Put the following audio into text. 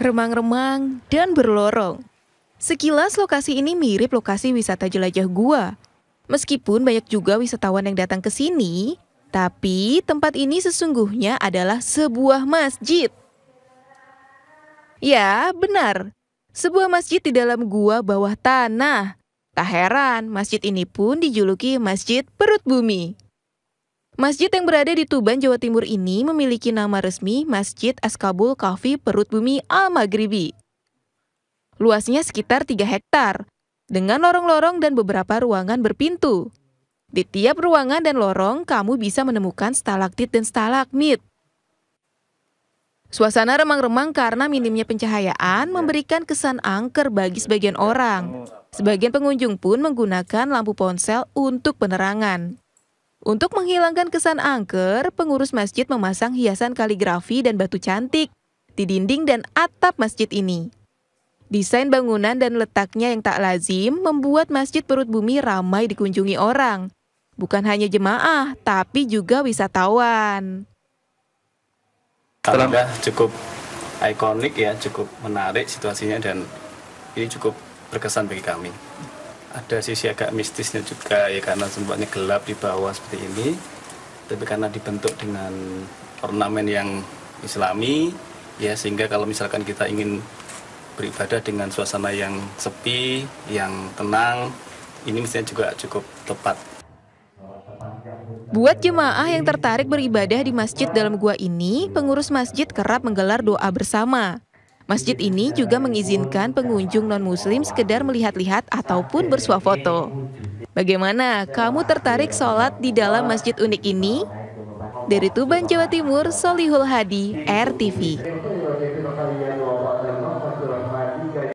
remang-remang, dan berlorong. Sekilas lokasi ini mirip lokasi wisata jelajah gua. Meskipun banyak juga wisatawan yang datang ke sini, tapi tempat ini sesungguhnya adalah sebuah masjid. Ya, benar. Sebuah masjid di dalam gua bawah tanah. Tak heran, masjid ini pun dijuluki Masjid Perut Bumi. Masjid yang berada di Tuban, Jawa Timur ini memiliki nama resmi Masjid Askabul Kafi Perut Bumi Al-Maghribi. Luasnya sekitar 3 hektar, dengan lorong-lorong dan beberapa ruangan berpintu. Di tiap ruangan dan lorong, kamu bisa menemukan stalaktit dan stalagmit. Suasana remang-remang karena minimnya pencahayaan ya. memberikan kesan angker bagi ya, sebagian ya. orang. Oh. Sebagian pengunjung pun menggunakan lampu ponsel untuk penerangan. Untuk menghilangkan kesan angker, pengurus masjid memasang hiasan kaligrafi dan batu cantik di dinding dan atap masjid ini. Desain bangunan dan letaknya yang tak lazim membuat masjid perut bumi ramai dikunjungi orang. Bukan hanya jemaah, tapi juga wisatawan. Alhamdulillah cukup ikonik ya, cukup menarik situasinya dan ini cukup berkesan bagi kami ada sisi agak mistisnya juga ya karena sempatnya gelap di bawah seperti ini tapi karena dibentuk dengan ornamen yang islami ya sehingga kalau misalkan kita ingin beribadah dengan suasana yang sepi yang tenang ini misalnya juga cukup tepat Buat jemaah yang tertarik beribadah di masjid dalam gua ini, pengurus masjid kerap menggelar doa bersama. Masjid ini juga mengizinkan pengunjung non-muslim sekedar melihat-lihat ataupun bersuah foto. Bagaimana? Kamu tertarik sholat di dalam masjid unik ini? Dari Tuban, Jawa Timur, Solihul Hadi, RTV.